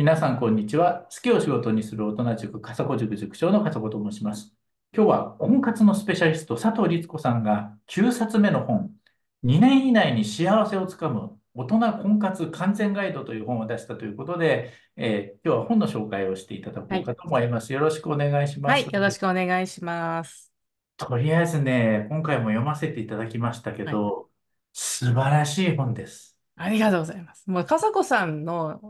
皆さん、こんにちは。好きを仕事にする大人塾、笠子塾塾長の笠子と申します。今日は、婚活のスペシャリスト、佐藤律子さんが9冊目の本、2年以内に幸せをつかむ大人婚活完全ガイドという本を出したということで、えー、今日は本の紹介をしていただこうかと思います。はい、よろしくお願いします。はい、よろしくお願いします。とりあえずね、今回も読ませていただきましたけど、はい、素晴らしい本です。ありがとうございます。もう、かさこさんの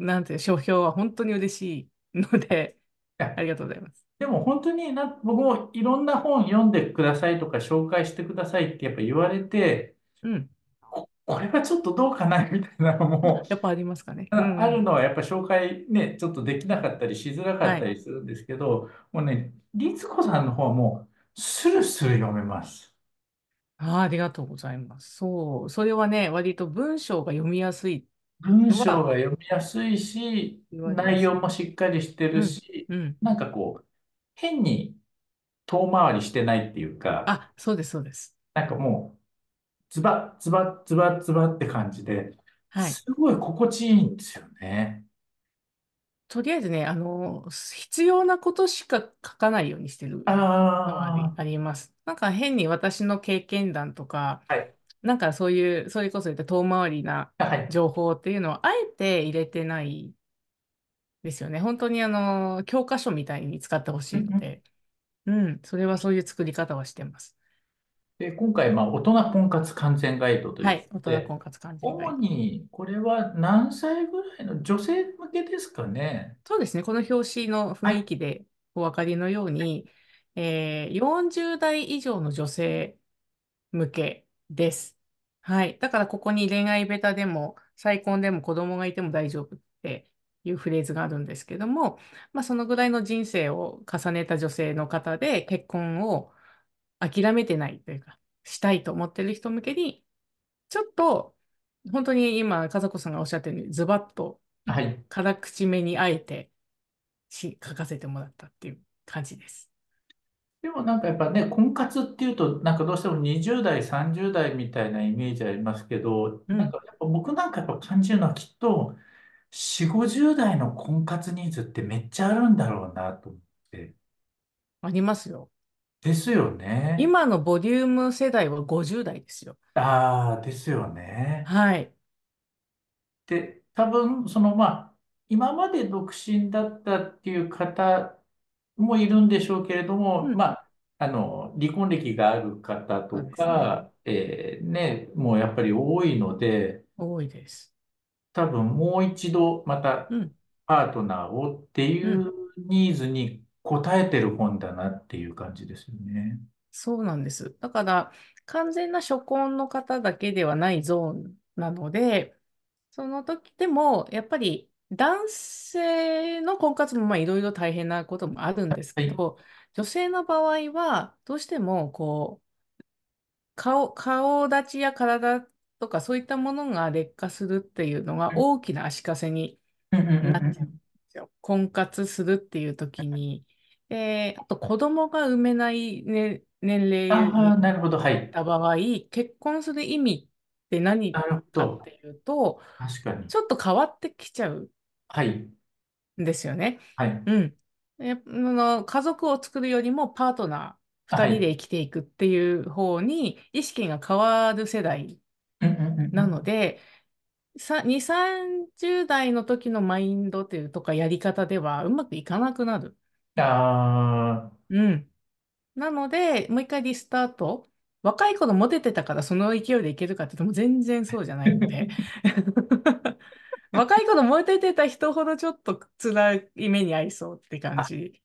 なんていう、商標は本当に嬉しいので、ありがとうございます。でも本当にな、僕もいろんな本読んでくださいとか紹介してくださいってやっぱ言われて、うん、こ、これはちょっとどうかなみたいなのも、やっぱありますかね。うん、あるのはやっぱ紹介ね、ちょっとできなかったりしづらかったりするんですけど、はい、もうね、律子さんの方はもうスルスル読めます。あありがとうございます。そう、それはね、割と文章が読みやすい文章が読みやすいし、言われま内す。容もしっかりしてうるん、し、うん。なんかこう、変に遠回りしてないっていうか、あ、そうです、そうです。なんかもう、ズバッズバッズバッズバッって感じで、はい。すごい心地いいんですよね。とりあえずね、あの、必要なことしか書かないようにしてるのはあああります。なんか変に私の経験談とか、はい。なんかそういう、それこそ言った遠回りな情報っていうのは、あえて入れてないですよね。本当にあの、教科書みたいに使ってほしいので、うん、それはそういう作り方はしてます。で今回、まあ、大人婚活完全ガイドというはい大人婚活完全ガイ主にこれは何歳ぐらいの女性向けですかね。そうですね、この表紙の雰囲気でお分かりのように、えー40代以上の女性向けです。はい。だからここに恋愛ベタでも再婚でも子供がいても大丈夫っていうフレーズがあるんですけども、まあ、そのぐらいの人生を重ねた女性の方で結婚を諦めてないというか、したいと思ってる人向けに、ちょっと本当に今、和子さんがおっしゃったようにズバッとはい。辛口めにあえてし書かせてもらったっていう感じです。でもなんかやっぱね、婚活っていうと、なんかどうしても20代、30代みたいなイメージありますけど、なんん。かやっぱ僕なんかやっぱ感じるのはきっと、4、50代の婚活ニーズってめっちゃあるんだろうなと思って。ありますよ。ですよね。今のボリューム世代は50代ですよ。ああ、ですよね。はい。で、多分、そのまあ、今まで独身だったっていう方もいるんでしょうけれども、まあ、あの、離婚歴がある方とか、ね、えー、ね、もうやっぱり多いので、多いです。多分もう一度またパートナーをっていうニーズに応えてる本だなっていう感じですよね。そうなんです。だから完全な初婚の方だけではないゾーンなので、その時でもやっぱり男性の婚活もまあいろいろ大変なこともあるんですはけい。ど、女性の場合はどうしてもこう顔、顔立ちや体とかそういったものが劣化するっていうのが大きな足かせになっちゃうんですよ。婚活するっていう時に。で、あと子供が産めない、ね、年齢ああなるほど。はいっ。た場合、結婚する意味って何かっていうと、確かに。ちょっと変わってきちゃうはい。ですよね。はい。うん。あの、家族を作るよりもパートナー2人で生きていくっていう方に意識が変わる世代なので、さ2、30代の時のマインドというとかやり方ではうまくいかなくなる。あうん。なので、もう一回リスタート。若い頃モテてたからその勢いでいけるかって言っても全然そうじゃないので。若いの燃えててた人ほどちょっと辛い目に遭いそうって感じ。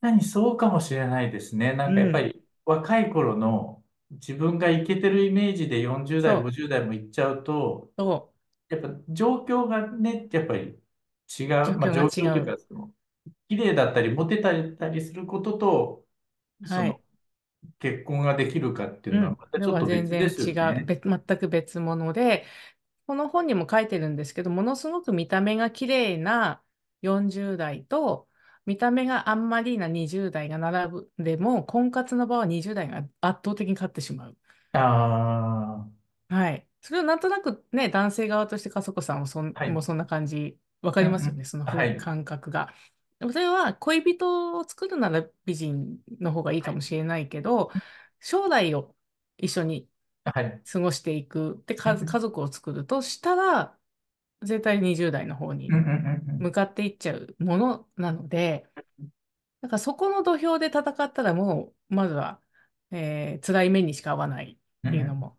確かにそうかもしれないですね。なんかやっぱり若い頃の自分がいけてるイメージで40代、そう50代もいっちゃうと、やっぱ状況がね、やっぱり違う、まあ状況というか、綺麗だったり、モテたりすることと、はい。結婚ができるかっていうのはまたちょっと全別然です違う。全く別物で、この本にも書いてるんですけど、ものすごく見た目が綺麗な40代と、見た目があんまりな20代が並ぶでも、婚活の場は20代が圧倒的に勝ってしまう。ああ。はい。それをなんとなくね、男性側として、かそさんもそん、はいもうそんな感じ、わかりますよね、その感覚が。それは恋人を作るなら美人の方がいいかもしれないけど、将来を一緒にはい。過ごしていく。で、か、家族を作るとしたら、絶対20代の方にう向かっていっちゃうものなので、だからそこの土俵で戦ったらもう、まずは、えー、辛い目にしか合わないっていうのも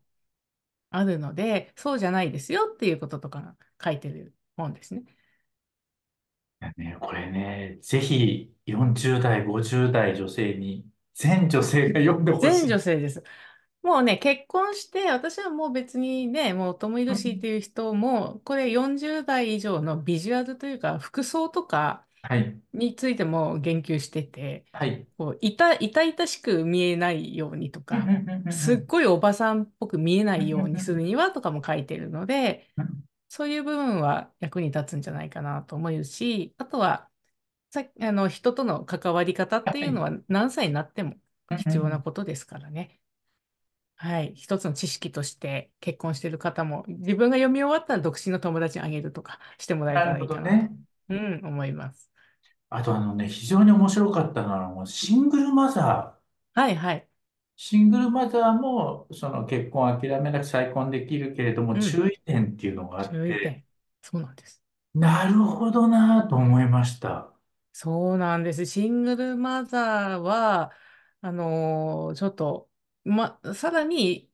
あるので、そうじゃないですよっていうこととかが書いてる本ですね。ね、これね、ぜひ40代、50代女性に、全女性が読んでほ全し女い。性です。もうね、結婚して、私はもう別にね、もう友いるしっていう人も、これ40代以上のビジュアルというか、服装とかについても言及してて、痛々こう、いた、しく見えないようにとか、すっごいおばさんっぽく見えないようにするにはとかも書いてるので、そういう部分は役に立つんじゃないかなと思うし、あとは、さっき、あの、人との関わり方っていうのは何歳になっても必要なことですからね。はい、一つの知識として結婚してる方も、自分が読み終わったら独身の友達にあげるとかしてもらえたらいいかななるほどね。うん、思います。あとあのね、非常に面白かったのは、シングルマザー。はいはい。シングルマザーも、その結婚諦めなく再婚できるけれども、うん、注意点っていうのがあっ注意点。そうなんです。なるほどなぁと思いました。そうなんです。シングルマザーは、あのーちょっと、ま、さらに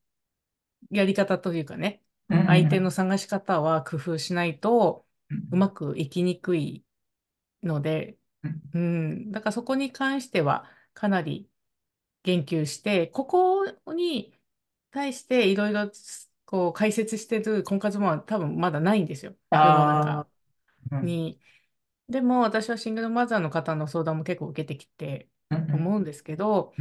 やり方というかね、相手の探し方は工夫しないとうまくいきにくいので、うん、だからそこに関してはかなり言及して、ここに対していろいろこう解説してる婚活も多分まだないんですよ。世の中に。でも私はシングルマザーの方の相談も結構受けてきて思うんですけど、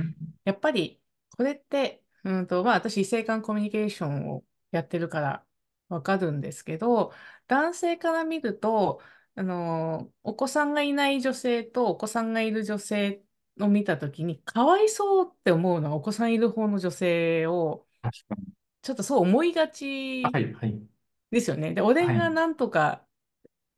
やっぱりこれって、うんと、まあ私、異性間コミュニケーションをやってるからわかるんですけど、男性から見ると、あの、お子さんがいない女性とお子さんがいる女性を見たときに、かわいそうって思うのはお子さんいる方の女性を、ちょっとそう思いがちですよね。はいはい、で、俺がなんとか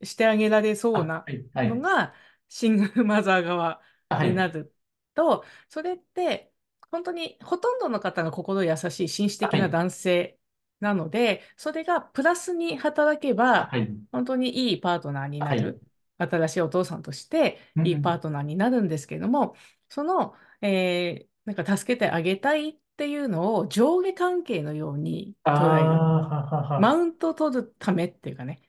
してあげられそうなのが、シングルマザー側になると、それって本当にほとんどの方が心優しい紳士的な男性なので、はい、それがプラスに働けば、はい、本当にいいパートナーになる、はい、新しいお父さんとしていいパートナーになるんですけども、うん、その、えー、なんか助けてあげたいっていうのを上下関係のように捉える。マウントを取るためっていうかね。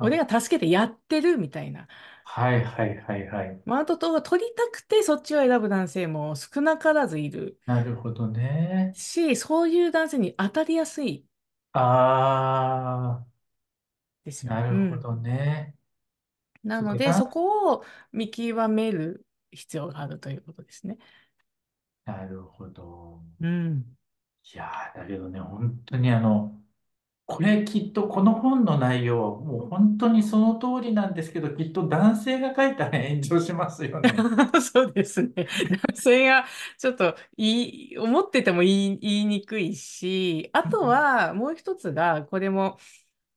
俺が助けてやってるみたいな。はいはいはいはい。マートとは取りたくてそっちを選ぶ男性も少なからずいるなるほどね。し、そういう男性に当たりやすいあですあ、よ。なるほん。どね。なそのれで、そこを見極める必要があるということですね。なるほど。うん。いやーだけどね、本当にあの、これきっとこの本の内容はもう本当にその通りなんですけど、きっと男性が書いたら炎上しますよね。そうですね。それがちょっと言い、思ってても言い、言いにくいし、あとはもう一つが、これも、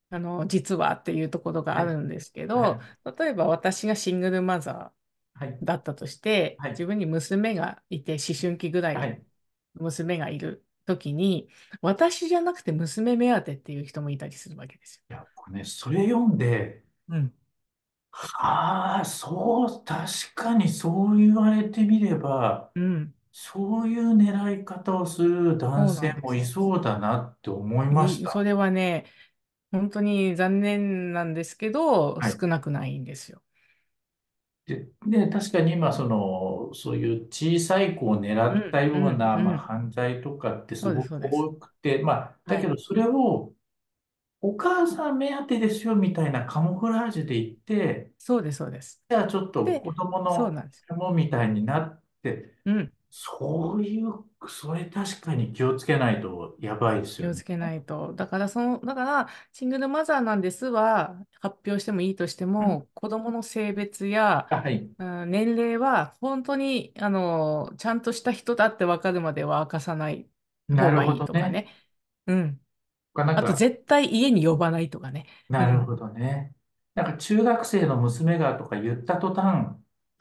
あの、実はっていうところがあるんですけど、例えば私がシングルマザーだったとして、自分に娘がいて、思春期ぐらいの娘がいる。時に、私じゃなくて娘目当てっていう人もいたりするわけですいや、僕ね、それ読んで、うん。はあ、そう、確かにそう言われてみれば、うん。そういう狙い方をする男性もいそうだなって思いました。それはね、本当に残念なんですけど、少なくないんですよ。で、で確かに今、その、そう、いう小さい子を狙ったような、まあ、犯罪とかってすごく多くて、まあ、だけどそれをお母さん目当てですよみたいなカモフラージュで言って、そうです、そうです。じゃあちょっと子供のカモみたいになって、そういうそれ確かに気をつけないとやばいですよ、気をつけないと。だから、その、だから、シングルマザーなんですは、発表してもいいとしてうんも、子供の性別や、はい。年齢は、本当に、あの、ちゃんとした人だって分かるまでは明かさないなるほいいどとかね。ね。うん。んあと、絶対家に呼ばないとかね。なるほどね。なんか中学生の娘がとか言った途端、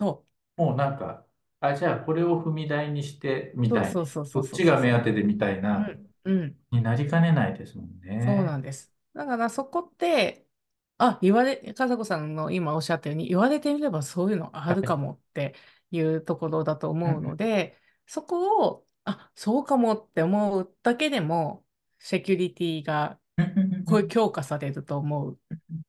そう。もうなんかあ、じゃあこれを踏み台にしてみそたういそうな。そうそそっそうちそうが目当てでみたいな、う。ん、うん、になりかねないですもんそうなんです。だからそこって、あ、言われ、和子さんの今おっしゃったように、言われてみればそういうのあるかもっていうところだと思うので、そこを、あ、そうかもって思うだけでも、セキュリティがこう強化されると思う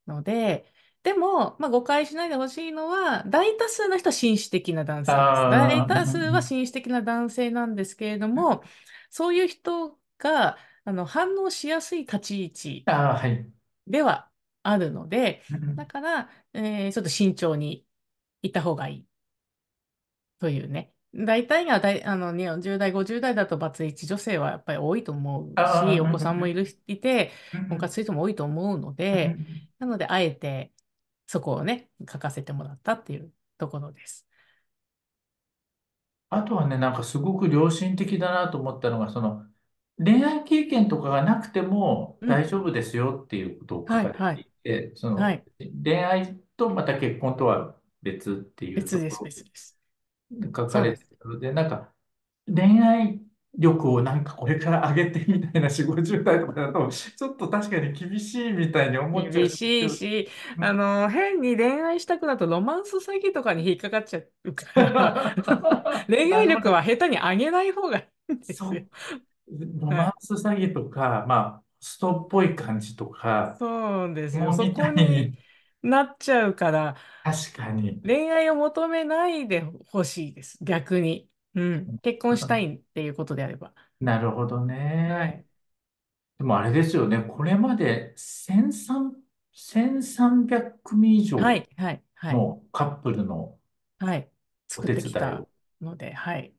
ので、でも、まあ、誤解しないでほしいのは、大多数の人は紳士的な男性です。大多数は紳士的な男性なんですけれども、そういう人があの反応しやすい立ち位置ではあるので、だから、えー、ちょっと慎重にいた方がいいというね。大体が大あの40代、50代だとバツイチ女性はやっぱり多いと思うし、お子さんもいるいて、婚活する人も多いと思うので、なので、あえてそこをね、書かせてもらったっていうところです。あとはね、なんかすごく良心的だなと思ったのが、その恋愛経験とかがなくても大丈夫ですよっていうことを書かれていて、そのはい恋愛とまた結婚とは別っていう別です、別です。書かれてるので、なんか恋愛力をなんかこれから上げてみたいな4、50代とかだと、ちょっと確かに厳しいみたいに思っちゃう。厳しいし、うん、あの、変に恋愛したくなるとロマンス詐欺とかに引っかかっちゃうから、恋愛力は下手に上げない方がいいんですよ。ロマンス詐欺とか、まあ、ストっぽい感じとか、そうですよ。そこになっちゃうから、確かに。恋愛を求めないでほしいです、逆に。うん。結婚したいっていうことであれば。なるほどね。でもあれですよね。これまで1300、1300組以は上い。はい。はい。のカップルのはい。お作っ手て伝きいたので、はい。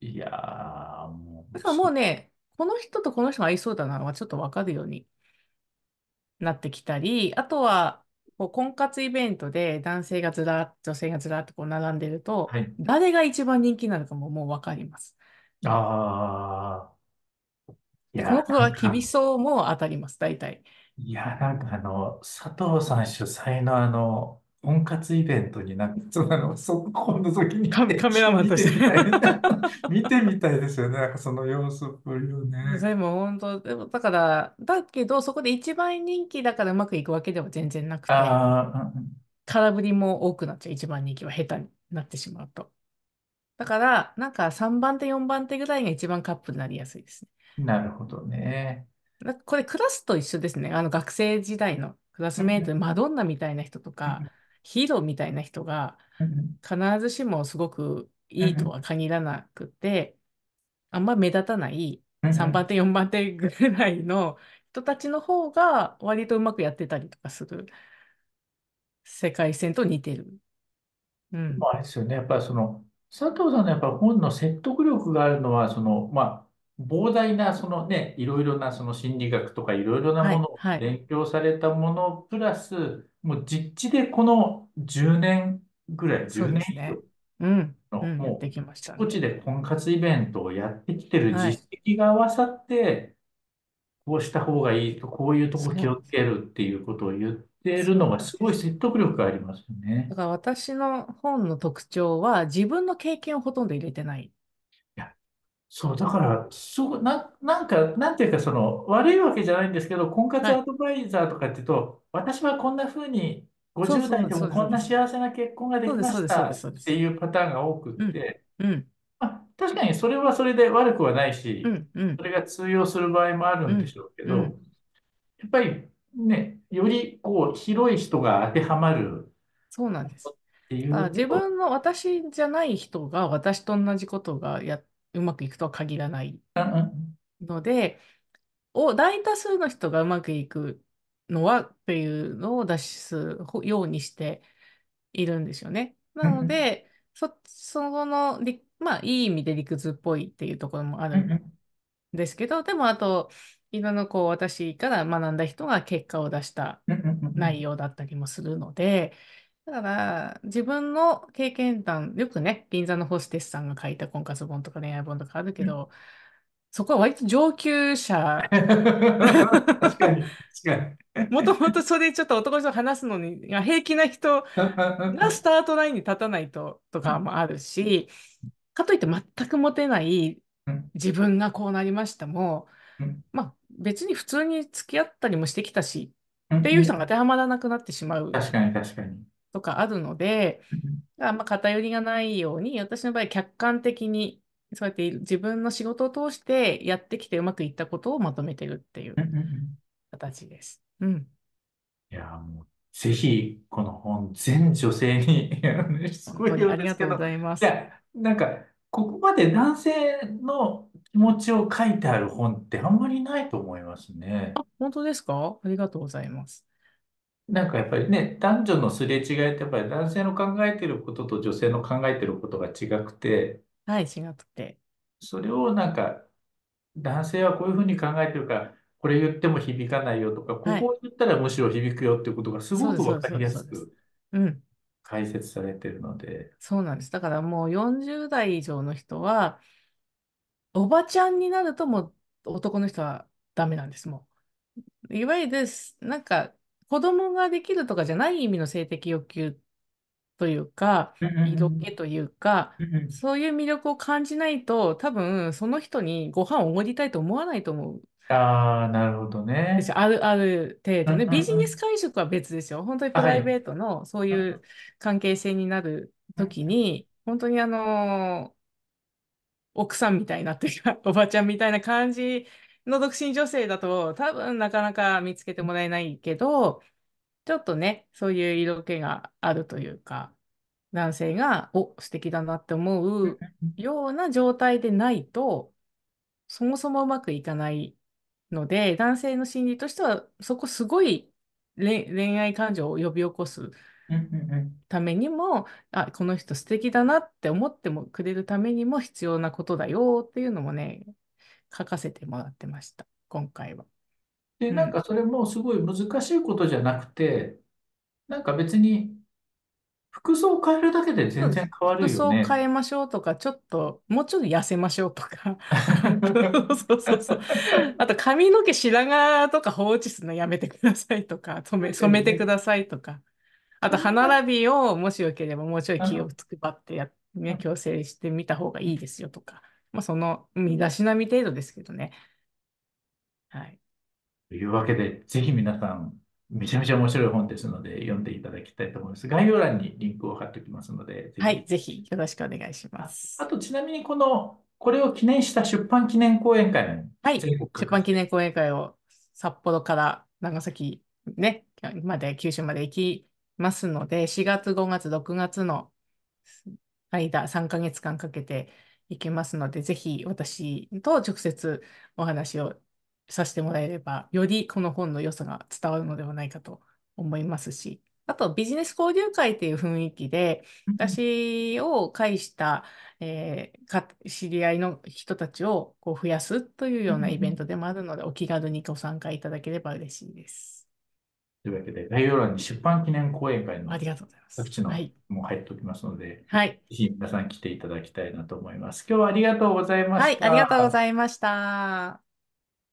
いやー、もだう、からもうそね、この人とこの人が合いそうだなのがちょっとわかるようになってきたり、あとは、こう婚活イベントで男性がずらっ女性がずらっとこう並んでると、はい、誰が一番人気なのかももう分かります。ああ。いや、この子は厳しそうも当たります、大体。いや、なんかあの、佐藤さん主催のあの、婚活イベントになって、そうなの、そこの時にカカメラマンとして 見てみたいですよね、なんかその様子っぽいよね。でも本当、でもだから、だけど、そこで一番人気だからうまくいくわけでは全然なくて、空振りも多くなっちゃう、一番人気は下手になってしまうと。だから、なんか3番手、4番手ぐらいが一番カップになりやすいですね。なるほどね。これクラスと一緒ですね。あの学生時代のクラスメイトでマドンナみたいな人とか、ヒーローみたいな人が必ずしもすごくいいとは限らなくて、あんま目立たない3番手4番手ぐらいの人たちの方が割とうまくやってたりとかする世界線と似てる。うん、まあですよね。やっぱりその佐藤さんのやっぱ本の説得力があるのはそのまあ膨大なそのねいろいろなその心理学とかいろいろなものを勉強されたものプラス、もう実地でこの10年ぐらい、10年以上うんの、うんもう、きましたねこっちで婚活イベントをやってきてる実績が合わさって、こうした方がいいと、こういうとこ気をつけるっていうことを言ってるのがすごい説得力がありますよねだ。から私の本の特徴は自分の経験をほとんど入れてないそう、だから、そう、な、なんか、なんていうか、その、悪いわけじゃないんですけど、婚活アドバイザーとかっていうと、私はこんなうにう50代でもこんな幸せな結婚ができましす、たっていうパターンが多くって、うん、あ、確かにそれはそれで悪くはないし、それが通用する場合もあるんでしょうけど、やっぱりね、よりこう広い人が当てはまるそうなんです。っていあ、う自分の私じゃない人が私と同じことがやっうまくいくとは限らないので、を大多数の人がうまくいくのはっていうのを出するようにしているんですよね。なので、うん、そそののまあいい意味で理屈っぽいっていうところもあるんですけど、うん、でもあといろんなこう私から学んだ人が結果を出した内容だったりもするので、だから、自分の経験談、よくね、銀座のホステスさんが書いた婚活本とか恋愛本とかあるけど、そこは割と上級者。確かに、確かに。もともとそれちょっと男の人話すのに、平気な人がスタートラインに立たないととかもあるし、かといって全くモテない自分がこうなりましたも、まあ別に普通に付き合ったりもしてきたし、っていう人が当てはまらなくなってしまう。確かに確かに。とかあるので、あま偏りがないように、私の場合、客観的に、そうやって自分の仕事を通してやってきてうまくいったことをまとめてるっていう形です。うん。いや、もう、ぜひ、この本、全女性に すごい量ですけど、ありがとうございます。いや、なんか、ここまで男性の気持ちを書いてある本ってあんまりないと思いますね。あ、本当ですかありがとうございます。なんかやっぱりね、男女のすれ違いってやっぱり男性の考えてることと女性の考えてることが違くて、はい、違くて。それをなんか、男性はこういうふうに考えてるから、これ言っても響かないよとか、ここを言ったらむしろ響くよっていうことがすごく分かりやすくうん、解説されてるので、そうなんです。だからもう40代以上の人は、おばちゃんになるともう男の人はダメなんです、もう。いわゆる、なんか、子供ができるとかじゃない意味の性的欲求というか、色気というか、そういう魅力を感じないと、多分その人にご飯をおごりたいと思わないと思う。あなるほどね。ある、ある程度ね。うんビジネス会食は別ですよ。本当にプライベートのそういう関係性になる時に、本当にあのー奥さんみたいなというか、おばちゃんみたいな感じの独身女性だと多分なかなか見つけてもらえないけど、ちょっとね、そういう色気があるというか、男性が、お、素敵だなって思うような状態でないと、そもそもうまくいかないので、男性の心理としては、そこすごい恋愛感情を呼び起こすためにも、あ、この人素敵だなって思ってもくれるためにも必要なことだよっていうのもね、書かせてもらってました、今回は。で、なんかそれもすごい難しいことじゃなくて、なんか別に服装を変えるだけで全然変わるよね。服装を変えましょうとか、ちょっと、もうちょっと痩せましょうとか。そうそうそう。あと、髪の毛白髪とか放置するのやめてくださいとか、染め染めてくださいとか。あと、歯並びをもしよければもうちょい気を配ってや、ね、矯正してみた方がいいですよとか。まあ、その身だしなみ程度ですけどね。はい。というわけで、ぜひ皆さん、めちゃめちゃ面白い本ですので、読んでいただきたいと思います。概要欄にリンクを貼っておきますので、はい、ぜひよろしくお願いします。あと、ちなみにこの、これを記念した出版記念講演会はい、出版記念講演会を札幌から長崎、ね、まで、九州まで行きますので、4月、5月、6月の間、3か月間かけて、いけますので、ぜひ私と直接お話をさせてもらえれば、よりこの本の良さが伝わるのではないかと思いますし、あとビジネス交流会っていう雰囲気で、私を介した、えー、か知り合いの人たちをこう増やすというようなイベントでもあるので、お気軽にご参加いただければ嬉しいです。というわけで、概要欄に出版記念講演会のありがとうございます各地のも入っておきますので、はい、ぜひ皆さん来ていただきたいなと思います。今日はありがとうございました。はい、ありがとうございました。